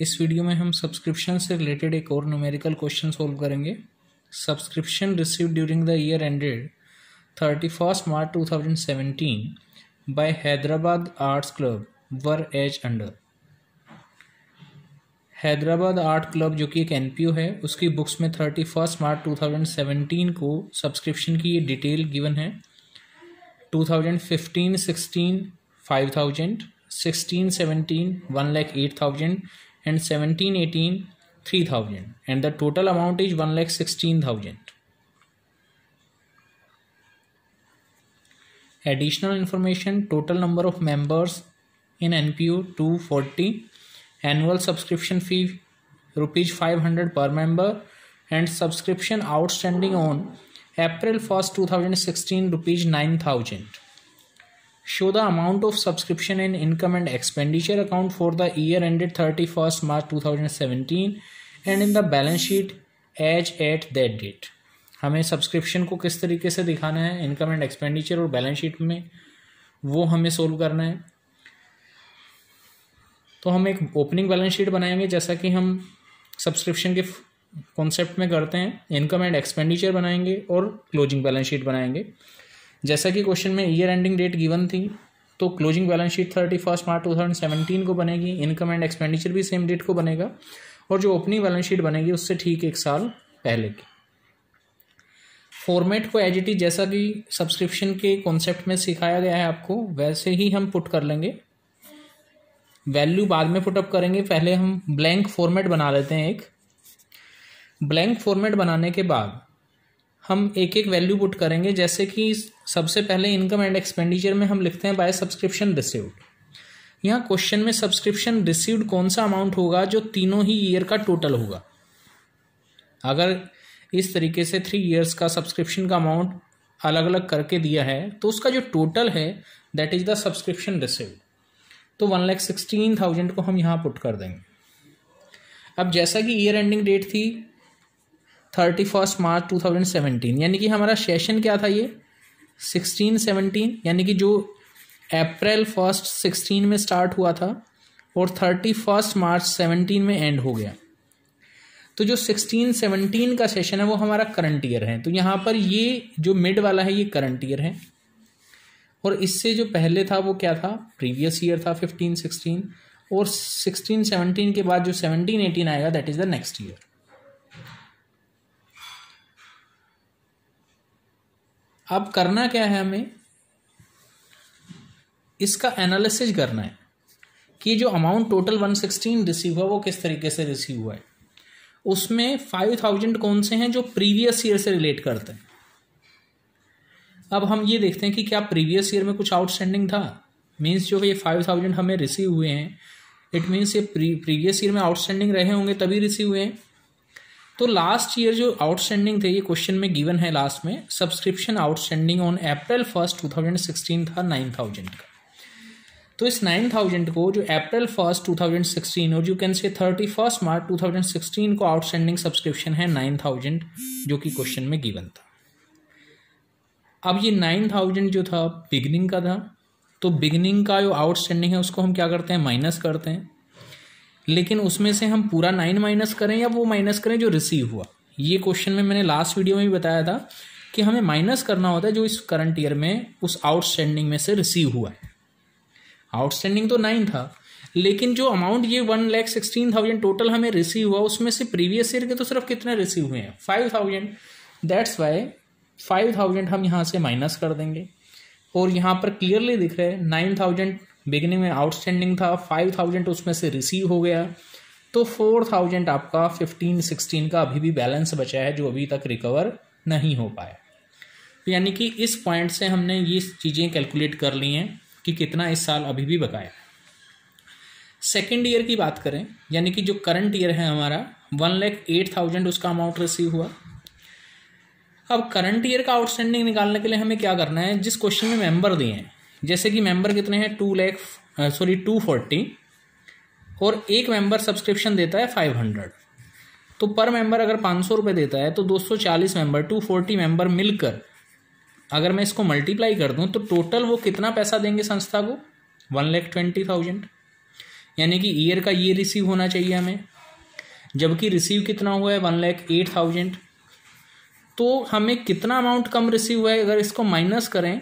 इस वीडियो में हम सब्सक्रिप्शन से रिलेटेड एक और न्यूमेरिकल क्वेश्चन सॉल्व करेंगे subscription receive during the year ended thirty first March two thousand seventeen by Hyderabad arts club वर एच अंडर हैदराबाद आर्ट क्लब जो कि एक एन है उसकी बुक्स में thirty first March two thousand seventeen को सब्सक्रिप्शन की ये डिटेल गिवन है two thousand fifteen sixteen five thousand sixteen seventeen one lakh eight thousand and 17 18 3000 and the total amount is 1 lakh 16000 additional information total number of members in npu 240 annual subscription fee rupees 500 per member and subscription outstanding on april 1st 2016 rupees 9000 show the amount of subscription and income and expenditure account for the year ended 31st March 2017 and in the balance sheet as at that date हमें subscription को किस तरीके से दिखाना है income and expenditure और balance sheet में वो हमें सोल्व करना है तो हम एक ओपनिंग बैलेंस शीट बनाएंगे जैसा कि हम सब्सक्रिप्शन के कॉन्सेप्ट में करते हैं इनकम एंड एक्सपेंडिचर बनाएंगे और क्लोजिंग बैलेंस शीट बनाएंगे जैसा कि क्वेश्चन में ईयर एंडिंग डेट गिवन थी तो closing balance sheet thirty first March two thousand seventeen को बनेगी इनकम एंड एक्सपेंडिचर भी सेम डेट को बनेगा और जो ओपनिंग बैलेंस शीट बनेगी उससे ठीक एक साल पहले की फॉर्मेट को एज इट इज जैसा कि सब्सक्रिप्शन के कॉन्सेप्ट में सिखाया गया है आपको वैसे ही हम पुट कर लेंगे वैल्यू बाद में पुटअप करेंगे पहले हम ब्लैंक फॉर्मेट बना लेते हैं एक ब्लैंक फॉर्मेट बनाने के बाद हम एक एक वैल्यू पुट करेंगे जैसे कि सबसे पहले इनकम एंड एक्सपेंडिचर में हम लिखते हैं बाय सब्सक्रिप्शन रिसीव्ड यहाँ क्वेश्चन में सब्सक्रिप्शन रिसीव्ड कौन सा अमाउंट होगा जो तीनों ही ईयर का टोटल होगा अगर इस तरीके से थ्री ईयर्स का सब्सक्रिप्शन का अमाउंट अलग अलग करके दिया है तो उसका जो टोटल है that is the subscription received तो वन लैख सिक्सटीन थाउजेंड को हम यहाँ पुट कर देंगे अब जैसा कि ईयर एंडिंग डेट थी thirty first March two thousand seventeen यानी कि हमारा सेशन क्या था ये सिक्सटीन सेवनटीन यानी कि जो अप्रैल फर्स्ट सिक्सटीन में स्टार्ट हुआ था और थर्टी फर्स्ट मार्च सेवनटीन में एंड हो गया तो जो सिक्सटीन सेवनटीन का सेशन है वो हमारा करंट ईयर है तो यहाँ पर ये जो मिड वाला है ये करंट ईयर है और इससे जो पहले था वो क्या था प्रीवियस ईयर था फिफ्टीन सिक्सटीन और सिक्सटीन सेवनटीन के बाद जो सेवनटीन एटीन आएगा that is the next year अब करना क्या है हमें इसका एनालिसिस करना है कि जो अमाउंट टोटल 116 रिसीव हुआ वो किस तरीके से रिसीव हुआ है उसमें 5000 कौन से हैं जो प्रीवियस ईयर से रिलेट करते हैं अब हम ये देखते हैं कि क्या प्रीवियस ईयर में कुछ आउटस्टैंडिंग था मीन्स जो ये फाइव थाउजेंड हमें रिसीव हुए हैं इट मीन्स ये प्रीवियस ईयर में आउटस्टैंडिंग रहे होंगे तभी रिसीव हुए हैं तो लास्ट ईयर जो आउटस्टैंडिंग थे ये क्वेश्चन में गिवन है लास्ट में subscription outstanding on April first two thousand sixteen था नाइन थाउजेंड का तो इस नाइन थाउजेंड को जो April first two thousand sixteen और you can say thirty first March two thousand sixteen को आउटस्टैंडिंग सब्सक्रिप्शन है नाइन थाउजेंड जो कि क्वेश्चन में गिवन था अब ये नाइन थाउजेंड जो था बिगनिंग का था तो बिगनिंग का जो आउटस्टैंडिंग है उसको हम क्या करते हैं माइनस करते हैं लेकिन उसमें से हम पूरा नाइन माइनस करें या वो माइनस करें जो रिसीव हुआ ये क्वेश्चन में मैंने लास्ट वीडियो में भी बताया था कि हमें माइनस करना होता है जो इस करंट ईयर में उस आउटस्टैंडिंग में से रिसीव हुआ है आउटस्टैंडिंग तो नाइन था लेकिन जो अमाउंट ये one lakh sixteen thousand total हमें रिसीव हुआ उसमें से प्रीवियस ईयर के तो सिर्फ कितने रिसीव हुए हैं five thousand that's why five thousand हम यहाँ से माइनस कर देंगे और यहाँ पर क्लियरली दिख रहे हैं नाइन थाउजेंड बिगिनिंग में आउटस्टैंडिंग था फाइव थाउजेंड उसमें से रिसीव हो गया तो फोर थाउजेंड आपका फिफ्टीन सिक्सटीन का अभी भी बैलेंस बचा है जो अभी तक रिकवर नहीं हो पाया तो यानी कि इस पॉइंट से हमने ये चीज़ें कैलकुलेट कर ली हैं कि कितना इस साल अभी भी बकाया सेकेंड ईयर की बात करें यानी कि जो करंट ईयर है हमारा वन लैख एट थाउजेंड उसका अमाउंट रिसीव हुआ अब करंट ईयर का आउटस्टैंडिंग निकालने के लिए हमें क्या करना है जिस क्वेश्चन में मेंबर दिए हैं जैसे कि मेंबर कितने हैं two lakh sorry two forty और एक मेंबर सब्सक्रिप्शन देता है फाइव हंड्रेड तो पर मेंबर अगर पाँच सौ रुपये देता है तो दो सौ चालीस मेंबर टू फोर्टी मेंबर मिलकर अगर मैं इसको मल्टीप्लाई कर दूं तो टोटल वो कितना पैसा देंगे संस्था को वन लैख ट्वेंटी थाउजेंड यानी कि ईयर का ये रिसीव होना चाहिए हमें जबकि रिसीव कितना हुआ है वन लैख एट थाउजेंड तो हमें कितना अमाउंट कम रिसीव हुआ है अगर इसको माइनस करें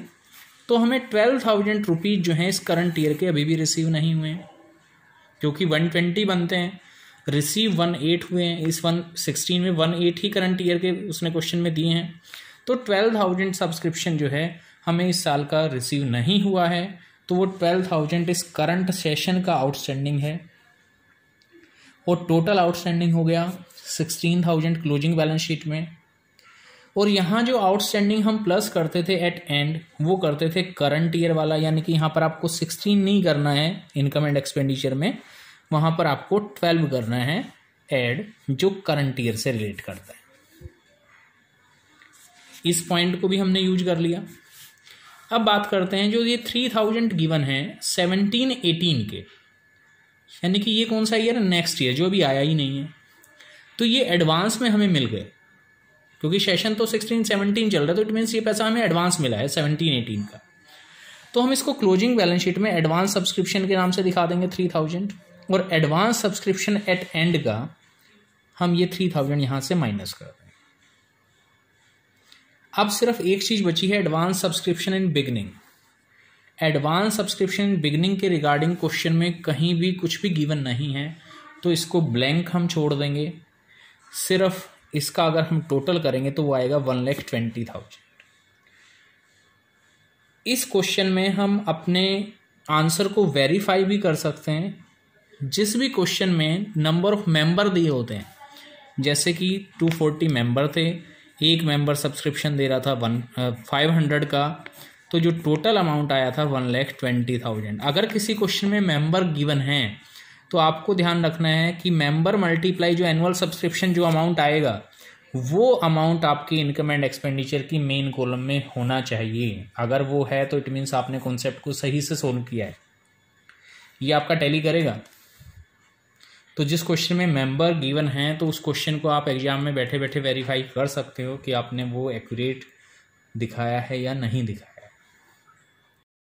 तो हमें ट्वेल्व थाउजेंड रुपीज़ जो हैं इस करंट ईयर के अभी भी रिसीव नहीं हुए हैं क्योंकि वन ट्वेंटी बनते हैं रिसीव वन एट हुए हैं इस वन सिक्सटीन में वन एट ही करंट ईयर के उसने क्वेश्चन में दिए हैं तो ट्वेल्व थाउजेंड सब्सक्रिप्शन जो है हमें इस साल का रिसीव नहीं हुआ है तो वो ट्वेल्व थाउजेंड इस करंट सेशन का आउटस्टैंडिंग है और टोटल आउटस्टैंडिंग हो गया sixteen thousand closing balance sheet में और यहाँ जो आउटस्टैंडिंग हम प्लस करते थे एट एंड वो करते थे करंट ईयर वाला यानी कि यहाँ पर आपको सिक्सटीन नहीं करना है इनकम एंड एक्सपेंडिचर में वहाँ पर आपको ट्वेल्व करना है एड जो करंट ईयर से रिलेट करता है इस पॉइंट को भी हमने यूज कर लिया अब बात करते हैं जो ये थ्री थाउजेंड गिवन है सेवनटीन एटीन के यानी कि ये कौन सा ईयर नेक्स्ट ईयर जो अभी आया ही नहीं है तो ये एडवांस में हमें मिल गए क्योंकि सेशन तो सिक्सटीन सेवनटीन चल रहा है तो इट मीन्स ये पैसा हमें एडवांस मिला है सेवनटीन एटीन का तो हम इसको क्लोजिंग बैलेंस शीट में एडवांस सब्सक्रिप्शन के नाम से दिखा देंगे थ्री थाउजेंड और एडवांस सब्सक्रिप्शन एट एंड का हम ये थ्री थाउजेंड यहाँ से माइनस कर दें अब सिर्फ एक चीज़ बची है advance subscription in beginning advance subscription beginning के रिगार्डिंग क्वेश्चन में कहीं भी कुछ भी गिवन नहीं है तो इसको ब्लैंक हम छोड़ देंगे सिर्फ इसका अगर हम टोटल करेंगे तो वो आएगा वन लैख ट्वेंटी थाउजेंड इस क्वेश्चन में हम अपने आंसर को वेरीफाई भी कर सकते हैं जिस भी क्वेश्चन में नंबर ऑफ मेंबर दिए होते हैं जैसे कि टू फोर्टी मेंबर थे एक मेंबर सब्सक्रिप्शन दे रहा था वन फाइव हंड्रेड का तो जो टोटल अमाउंट आया था वन लैख ट्वेंटी थाउजेंड अगर किसी क्वेश्चन में मेंबर गिवन हैं तो आपको ध्यान रखना है कि मेंबर मल्टीप्लाई जो एनुअल सब्सक्रिप्शन जो अमाउंट आएगा वो अमाउंट आपकी इनकम एंड एक्सपेंडिचर की मेन कॉलम में होना चाहिए अगर वो है तो इट मीन्स आपने कॉन्सेप्ट को सही से सोल्व किया है ये आपका टैली करेगा तो जिस क्वेश्चन में मेंबर गिवन हैं तो उस क्वेश्चन को आप एग्जाम में बैठे बैठे वेरीफाई कर सकते हो कि आपने वो एक्यूरेट दिखाया है या नहीं दिखाया